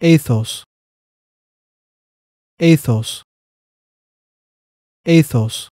ethos, ethos, ethos.